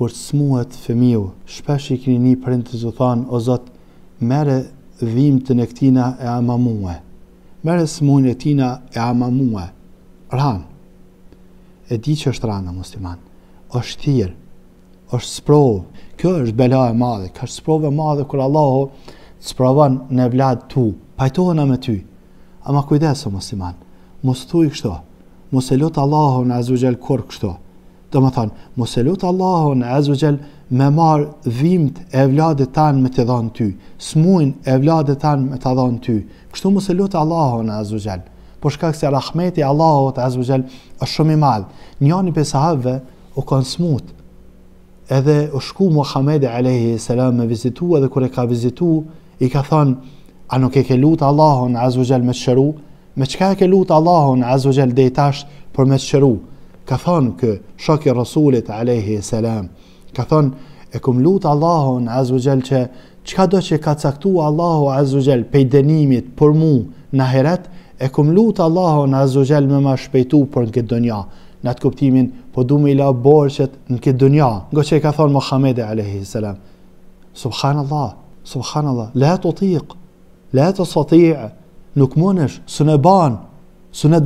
kur smuat fëmiu, shpesh i kini një prind të o zot, mere dhim të në këtina e amamue, mere smuin e tina e amamue, rran, e di që është rana, musliman, është thirë, është sprov. kjo është bela e madhe, ka sprovë e madhe kur Allaho të sprovon në vladë tu, Pajtohen me ty, ama kujdesë, musliman, mos të tu i kështo, mos e lut Allaho në azu gjelë kur kështo, Do më thonë, më se lutë Allahon Azugjel me marë dhimët e vladet tanë me të dhanë ty, s'muin e vladet tanë me të dhanë ty. Kështu më se lutë Allahon Azugjel, por shka kësi rahmeti Allahot Azugjel është shumë i madhë. njani për sahave u konë smutë, edhe u shku Muhammed a.s. me vizitu edhe kër e ka vizitu, i ka thonë, nuk e ke lutë Allahon Azugjel me të shëru, me qëka ke lutë Allahon Azugjel dhe i tashë për me të shëru, ka thonë kë shoki rasulit alayhi salam ka thonë e kum lut Allahun azza wajal që çka do që ka caktuar Allahu azza wajal pe dënimit për mu në heret e kum lut Allahun azza wajal me ma shpejtu për në këtë dunja në atë kuptimin po du me la borqet në këtë dunja nga që ka thonë Muhamedi alayhi salam subhanallah subhanallah la tutiq la të nuk mundesh së në së në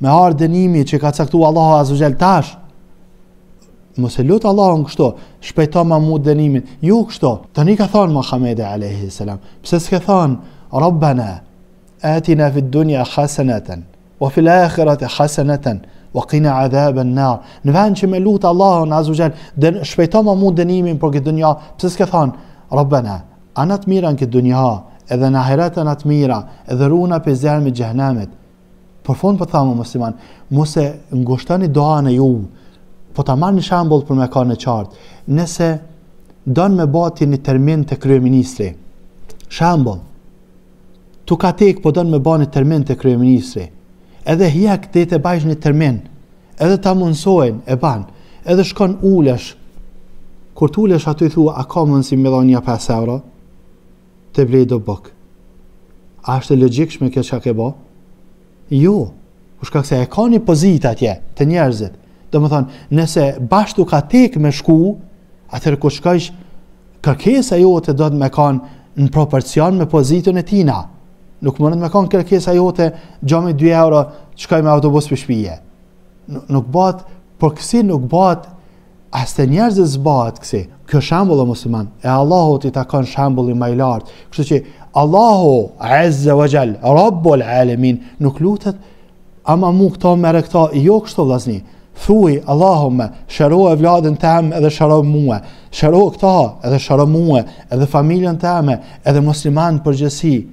me harë dënimi që ka caktu Allahu azza tash. Mos e lut Allahu në kështu, shpejto ma mu dënimin. Ju kështu. Tani ka thënë Muhamedi alayhi salam, pse s'ka thënë Rabbana atina fi dunya hasanatan wa fi al-akhirati hasanatan wa qina adhaban nar. Ne vënë që me lut Allahu në wajel, shpejto ma mu dënimin për këtë dunjë, pse s'ka thënë Rabbana të mirën këtë dunjë edhe në ahiretën atë mira, edhe runa për me gjëhnamet, për fond për po thamë musliman, mëse ngushtani doa në ju, po ta marrë shembull për me ka në qartë, nëse donë me bati një termin të kryeministri, Shembull. tu ka tek, po donë me bati një termin të kryeministri, edhe hjek dhe të bajsh një termin, edhe ta mundsojnë, e ban, edhe shkon ulesh, kur t'ulesh aty thua, a ka mundësi me dhonja 5 euro, të vlej do bëk. A është logikshme kjo që ke bëhë? Jo, u shkak se e ka një pozit atje të njerëzit. dhe më thonë, nëse bashtu ka tek me shku, atër ku shkajsh, kërkesa jo të do të me kanë në proporcion me pozitën e tina. Nuk më nëtë me kanë kërkesa jo të gjami 2 euro, shkaj me autobus për shpije. Nuk, nuk bat, për kësi nuk bat as të njerëzit zbahet kësi. Kjo shembull musliman, e Allahu ti takon shembullin më i lartë. Kështu që Allahu Azza wa Jall, Rabbul Alamin, nuk lutet ama mu këto mere këto, jo kështu vllazni. Thuaj Allahumma, e vladën tëm edhe shëro mua. shëro këta edhe shëro mua, edhe familjen teme, edhe musliman përgjësi.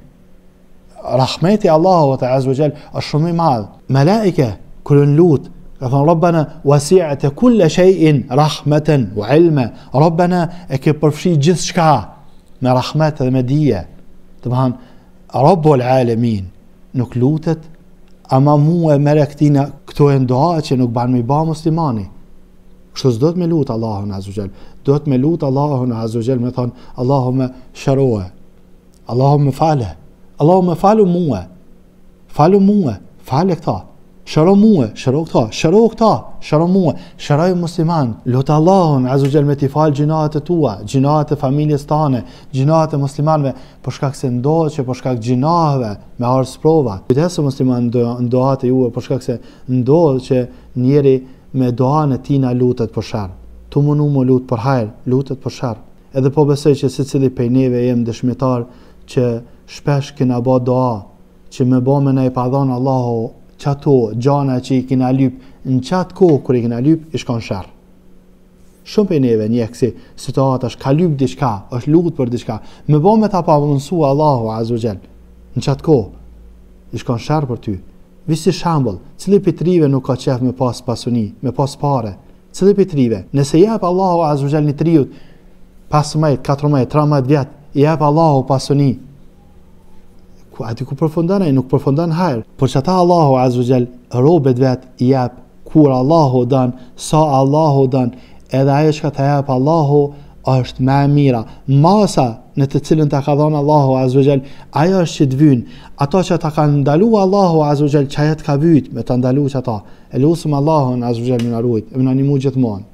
Rahmeti Allahu Azza wa Jall është shumë i madh. Malaika kur lutë ka thënë Rabbana wasi'at kulla shay'in rahmatan wa 'ilma. Rabbana e ke gjithë gjithçka me rahmet dhe me dije. Do të thonë Rabbul l'alemin, nuk lutet ama mua e merë këtina këto e ndoha që nuk banë me ba muslimani. Kështë zdo të me lutë Allahun Azuzel. Do të me lutë Allahun Azuzel me thonë Allahun me shëroë. Allahun me fale. Allahun me falu mua. Falu mua. Fale këta shëro muë, shëro këta, shëro këta, shëro muë, shëro i musliman, lutë Allahun, azu gjelë me t'i falë gjinaat tua, gjinaat e familjes tane, gjinaat e muslimanve, përshkak se ndohë që përshkak gjinatëve me arës prova, kujtesu musliman ndohat e juve, përshkak se ndohë që njeri me doan e tina lutët për shërë, tu mundu më lutë për hajrë, lutët për shërë, edhe po besoj që si cili pej jem dëshmitar që shpesh këna ba doa, që me bo me i padhon Allahu që ato gjana që i kina lyp në qatë kohë kur i kina lyp, i shkon shërë. Shumë për neve një eksi situatë është ka lyp diçka, është lukët për diçka, me bo me ta pa vëndësu Allahu Azogjel, në qatë kohë, i shkon shërë për ty. Visi shambull, cili pitrive nuk ka qef me pas pasuni, me pas pare, cili pitrive, nëse jap Allahu Azogjel një triut, pas mejt, 14 13 tra i vjetë, Allahu pasuni, ku aty ku përfundon ai nuk përfundon hajër, por çata Allahu Azza Jall robët vet i jap kur Allahu don, sa Allahu don, edhe ajo çka ta jap Allahu është më e mira. Masa në të cilën ta ka dhënë Allahu Azza Jall, ajo është që të vijnë. Ato që ta kanë ndaluar Allahu Azza Jall çajet ka vijt me të ndaluar çata. Elusum Allahun Azza Jall më ruajt, më animoj gjithmonë.